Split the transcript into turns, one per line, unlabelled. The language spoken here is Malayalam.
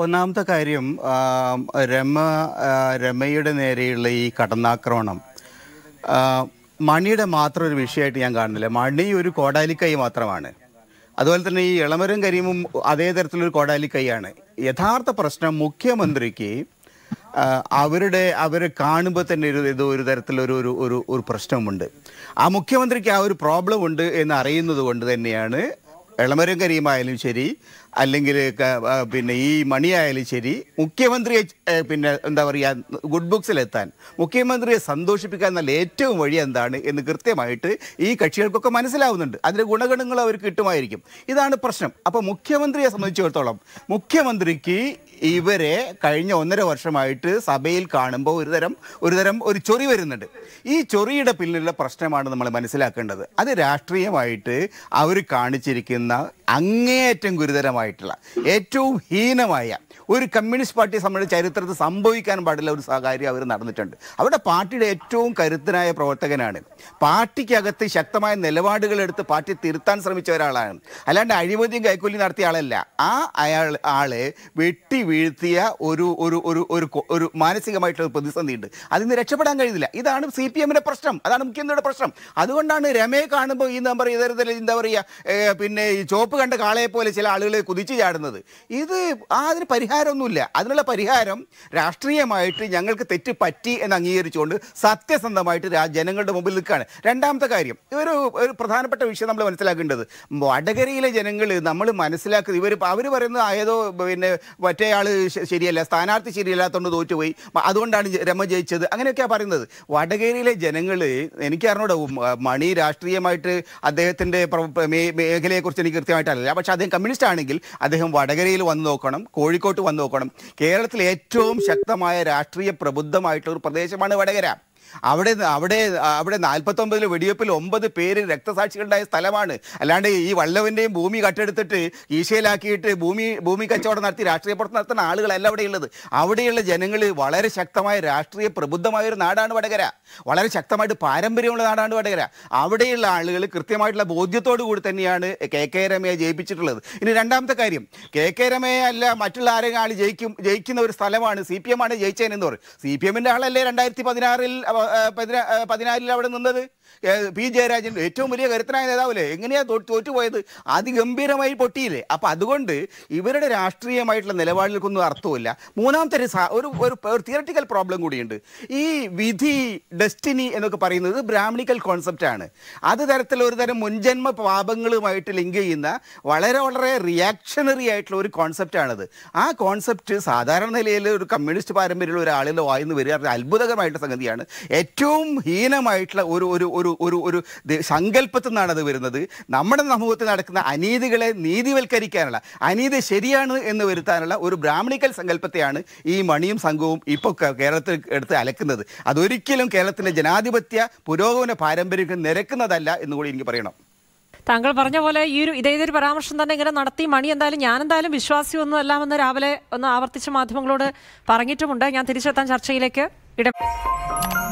ഒന്നാമത്തെ കാര്യം രമ രമയുടെ നേരെയുള്ള ഈ കടന്നാക്രമണം മണിയുടെ മാത്രം ഒരു വിഷയമായിട്ട് ഞാൻ കാണുന്നില്ല മണി ഒരു കോടാലിക്കൈ മാത്രമാണ് അതുപോലെ തന്നെ ഈ ഇളമരം കരീമും അതേ തരത്തിലൊരു കോടാലിക്കൈയാണ് യഥാർത്ഥ പ്രശ്നം മുഖ്യമന്ത്രിക്ക് അവരുടെ അവരെ കാണുമ്പോൾ തന്നെ ഒരു ഇത് ഒരു തരത്തിലൊരു ഒരു ഒരു ഒരു പ്രശ്നമുണ്ട് ആ മുഖ്യമന്ത്രിക്ക് ആ ഒരു പ്രോബ്ലം ഉണ്ട് എന്ന് അറിയുന്നത് കൊണ്ട് തന്നെയാണ് എളമരം കരിയുമായാലും ശരി അല്ലെങ്കിൽ പിന്നെ ഈ മണിയായാലും ശരി മുഖ്യമന്ത്രിയെ പിന്നെ എന്താ പറയുക ഗുഡ് ബുക്സിലെത്താൻ മുഖ്യമന്ത്രിയെ സന്തോഷിപ്പിക്കാൻ നല്ല ഏറ്റവും വഴി എന്താണ് എന്ന് കൃത്യമായിട്ട് ഈ കക്ഷികൾക്കൊക്കെ മനസ്സിലാവുന്നുണ്ട് അതിൻ്റെ ഗുണഗണങ്ങൾ അവർക്ക് കിട്ടുമായിരിക്കും ഇതാണ് പ്രശ്നം അപ്പോൾ മുഖ്യമന്ത്രിയെ സംബന്ധിച്ചിടത്തോളം മുഖ്യമന്ത്രിക്ക് ഇവരെ കഴിഞ്ഞ ഒന്നര വർഷമായിട്ട് സഭയിൽ കാണുമ്പോൾ ഒരുതരം ഒരുതരം ഒരു ചൊറി വരുന്നുണ്ട് ഈ ചൊറിയുടെ പിന്നിലുള്ള പ്രശ്നമാണ് നമ്മൾ മനസ്സിലാക്കേണ്ടത് അത് രാഷ്ട്രീയമായിട്ട് അവർ കാണിച്ചിരിക്കുന്ന അങ്ങേയറ്റം ഗുരുതരമായിട്ടുള്ള ഏറ്റവും ഹീനമായ ഒരു കമ്മ്യൂണിസ്റ്റ് പാർട്ടിയെ സംബന്ധിച്ച് ചരിത്രത്തിൽ സംഭവിക്കാൻ പാടില്ല ഒരു സഹകാര്യം അവർ നടന്നിട്ടുണ്ട് അവരുടെ പാർട്ടിയുടെ ഏറ്റവും കരുത്തനായ പ്രവർത്തകനാണ് പാർട്ടിക്കകത്ത് ശക്തമായ നിലപാടുകൾ എടുത്ത് പാർട്ടി തിരുത്താൻ ശ്രമിച്ച ഒരാളാണ് അല്ലാണ്ട് അഴിമതിയും കൈക്കൂലി നടത്തിയ ആളല്ല ആ അയാൾ ആളെ വെട്ടി വീഴ്ത്തിയ ഒരു ഒരു ഒരു ഒരു ഒരു മാനസികമായിട്ടുള്ള പ്രതിസന്ധിയുണ്ട് അതിൽ നിന്ന് രക്ഷപ്പെടാൻ കഴിയുന്നില്ല ഇതാണ് സി പി എമ്മിൻ്റെ പ്രശ്നം അതാണ് മുഖ്യമന്ത്രിയുടെ പ്രശ്നം അതുകൊണ്ടാണ് രമയെ കാണുമ്പോൾ ഈ എന്താ പറയുക ഇതരത്തിൽ എന്താ പറയുക പിന്നെ ഈ ചോപ്പ് കണ്ട കാളയെ പോലെ ചില ആളുകളെ കുതിച്ചു ചാടുന്നത് ഇത് ആ അതിന് പരിഹാരമൊന്നുമില്ല അതിനുള്ള പരിഹാരം രാഷ്ട്രീയമായിട്ട് ഞങ്ങൾക്ക് തെറ്റ് പറ്റി എന്ന് അംഗീകരിച്ചുകൊണ്ട് സത്യസന്ധമായിട്ട് ജനങ്ങളുടെ മുമ്പിൽ നിൽക്കുകയാണ് രണ്ടാമത്തെ കാര്യം ഒരു ഒരു പ്രധാനപ്പെട്ട വിഷയം നമ്മൾ മനസ്സിലാക്കേണ്ടത് വടകരയിലെ ജനങ്ങൾ നമ്മൾ മനസ്സിലാക്കുന്നത് ഇവർ അവർ പറയുന്നത് ആയതോ പിന്നെ മറ്റേ ആൾ മറ്റൊരാൾ ശരിയല്ല സ്ഥാനാർത്ഥി ശരിയല്ലാത്തതുകൊണ്ട് തോറ്റുപോയി അതുകൊണ്ടാണ് രമ ജയിച്ചത് അങ്ങനെയൊക്കെയാണ് പറയുന്നത് വടകരയിലെ ജനങ്ങൾ എനിക്ക് അറിഞ്ഞൂടെ മണി രാഷ്ട്രീയമായിട്ട് അദ്ദേഹത്തിൻ്റെ മേഖലയെക്കുറിച്ച് എനിക്ക് കൃത്യമായിട്ട് അറിയില്ല പക്ഷേ അദ്ദേഹം കമ്മ്യൂണിസ്റ്റ് ആണെങ്കിൽ അദ്ദേഹം വടകരയിൽ വന്ന് നോക്കണം കോഴിക്കോട്ട് വന്ന് നോക്കണം കേരളത്തിൽ ഏറ്റവും ശക്തമായ രാഷ്ട്രീയ പ്രബുദ്ധമായിട്ടുള്ള ഒരു പ്രദേശമാണ് വടകര അവിടെ അവിടെ അവിടെ നാൽപ്പത്തൊമ്പതിൽ വെടിവെപ്പിൽ ഒമ്പത് പേര് രക്തസാക്ഷികളുണ്ടായ സ്ഥലമാണ് അല്ലാണ്ട് ഈ വള്ളവിൻ്റെയും ഭൂമി കട്ടെടുത്തിട്ട് ഈശയിലാക്കിയിട്ട് ഭൂമി ഭൂമി കച്ചവടം നടത്തി രാഷ്ട്രീയ പ്രവർത്തനം നടത്തുന്ന ആളുകളല്ല അവിടെയുള്ളത് അവിടെയുള്ള ജനങ്ങൾ വളരെ ശക്തമായ രാഷ്ട്രീയ പ്രബുദ്ധമായ ഒരു നാടാണ് വടകര വളരെ ശക്തമായിട്ട് പാരമ്പര്യമുള്ള നാടാണ് വടകര അവിടെയുള്ള ആളുകൾ കൃത്യമായിട്ടുള്ള ബോധ്യത്തോടു കൂടി തന്നെയാണ് കെ കെ രമയെ ജയിപ്പിച്ചിട്ടുള്ളത് ഇനി രണ്ടാമത്തെ കാര്യം കെ കെ രമയെ അല്ല മറ്റുള്ള ആരെങ്കിലും ആൾ ജയിക്കും ജയിക്കുന്ന ഒരു സ്ഥലമാണ് സി പി എം ആണ് ജയിച്ചതിനെന്ന് പറയും സി പി എമ്മിൻ്റെ ആളല്ലേ രണ്ടായിരത്തി പതിനാറിൽ പതിനാലിൽ അവിടെ നിന്നത് പി ജയരാജൻ ഏറ്റവും വലിയ കരുത്തനായ നേതാവല്ലേ എങ്ങനെയാ തോറ്റുപോയത് അതിഗംഭീരമായി പൊട്ടിയില്ലേ അപ്പൊ അതുകൊണ്ട് ഇവരുടെ രാഷ്ട്രീയമായിട്ടുള്ള നിലപാടുകൾക്കൊന്നും അർത്ഥമില്ല മൂന്നാമത്തെ ഒരു ഒരു തിയറട്ടിക്കൽ പ്രോബ്ലം കൂടിയുണ്ട് ഈ വിധി ഡെസ്റ്റിനി എന്നൊക്കെ പറയുന്നത് ബ്രാഹ്മണിക്കൽ കോൺസെപ്റ്റാണ് അത് തരത്തിൽ ഒരു തരം മുൻജന്മ പാപങ്ങളുമായിട്ട് ലിങ്ക് ചെയ്യുന്ന വളരെ വളരെ റിയാക്ഷണറി ആയിട്ടുള്ള ഒരു കോൺസെപ്റ്റാണത് ആ കോൺസെപ്റ്റ് സാധാരണ നിലയിൽ ഒരു കമ്മ്യൂണിസ്റ്റ് പാരമ്പര്യമുള്ള ഒരാളിൽ വായിന്ന് വരിക അത്ഭുതകരമായിട്ടുള്ള സംഗതിയാണ് ഏറ്റവും ഹീനമായിട്ടുള്ള ഒരു ഒരു ഒരു ഒരു ഒരു സങ്കല്പത്തിൽ നിന്നാണ് അത് വരുന്നത് നമ്മുടെ സമൂഹത്തിൽ നടക്കുന്ന അനീതികളെ നീതിവൽക്കരിക്കാനുള്ള അനീതി ശരിയാണ് എന്ന് വരുത്താനുള്ള ഒരു ബ്രാഹ്മണിക്കൽ സങ്കല്പത്തെയാണ് ഈ മണിയും സംഘവും ഇപ്പോൾ കേരളത്തിൽ എടുത്ത് അലക്കുന്നത് അതൊരിക്കലും കേരളത്തിൻ്റെ ജനാധിപത്യ പുരോഗമന പാരമ്പര്യം നിരക്കുന്നതല്ല എന്ന് കൂടി എനിക്ക് പറയണം താങ്കൾ പറഞ്ഞ പോലെ ഈ ഒരു ഇതേ ഒരു പരാമർശം തന്നെ ഇങ്ങനെ നടത്തി മണി എന്തായാലും ഞാൻ എന്തായാലും വിശ്വാസി ഒന്നും അല്ലാമെന്ന് രാവിലെ ഒന്ന് ആവർത്തിച്ച് മാധ്യമങ്ങളോട് പറഞ്ഞിട്ടുമുണ്ട് ഞാൻ തിരിച്ചെത്താൻ ചർച്ചയിലേക്ക് ഇട